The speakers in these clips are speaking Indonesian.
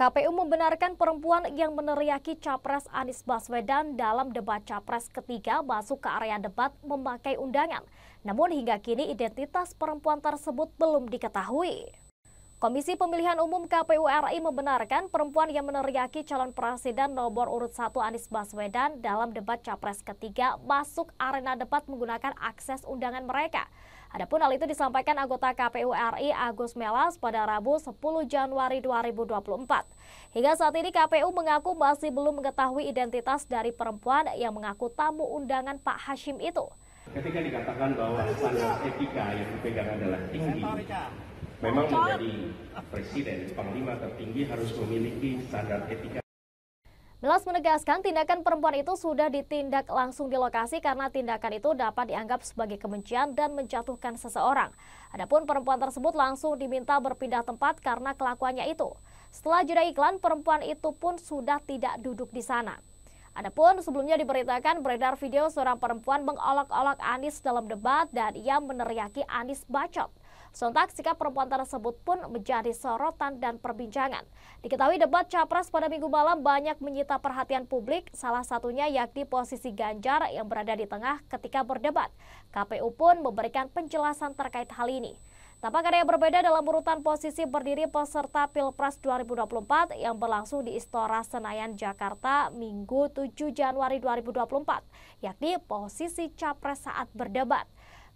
KPU membenarkan perempuan yang meneriaki Capres Anies Baswedan dalam debat Capres ketiga masuk ke area debat memakai undangan. Namun hingga kini identitas perempuan tersebut belum diketahui. Komisi Pemilihan Umum KPU RI membenarkan perempuan yang meneriaki calon presiden nomor urut 1 Anies Baswedan dalam debat capres ketiga masuk arena debat menggunakan akses undangan mereka. Adapun hal itu disampaikan anggota KPU RI Agus Melas pada Rabu 10 Januari 2024. Hingga saat ini KPU mengaku masih belum mengetahui identitas dari perempuan yang mengaku tamu undangan Pak Hashim itu. Ketika dikatakan bahwa standar etika yang dipegang adalah tinggi, memang menjadi presiden panglima tertinggi harus memiliki standar etika Melas menegaskan tindakan perempuan itu sudah ditindak langsung di lokasi karena tindakan itu dapat dianggap sebagai kebencian dan menjatuhkan seseorang. Adapun perempuan tersebut langsung diminta berpindah tempat karena kelakuannya itu. Setelah jeda iklan, perempuan itu pun sudah tidak duduk di sana. Adapun sebelumnya diberitakan beredar video seorang perempuan mengolok-olok Anis dalam debat dan ia meneriaki Anis bacot. Sontak sikap perempuan tersebut pun menjadi sorotan dan perbincangan. Diketahui debat Capres pada minggu malam banyak menyita perhatian publik, salah satunya yakni posisi Ganjar yang berada di tengah ketika berdebat. KPU pun memberikan penjelasan terkait hal ini. Tampak ada yang berbeda dalam urutan posisi berdiri peserta Pilpres 2024 yang berlangsung di Istora Senayan, Jakarta, Minggu 7 Januari 2024, yakni posisi Capres saat berdebat.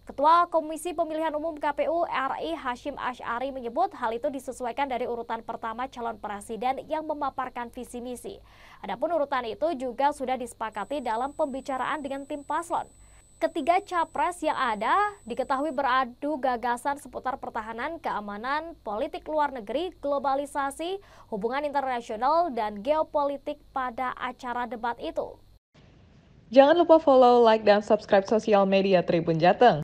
Ketua Komisi Pemilihan Umum KPU RI Hashim Ash'ari menyebut hal itu disesuaikan dari urutan pertama calon presiden yang memaparkan visi misi. Adapun urutan itu juga sudah disepakati dalam pembicaraan dengan tim paslon. Ketiga capres yang ada diketahui beradu gagasan seputar pertahanan, keamanan, politik luar negeri, globalisasi, hubungan internasional, dan geopolitik pada acara debat itu. Jangan lupa follow, like, dan subscribe sosial media Tribun Jateng.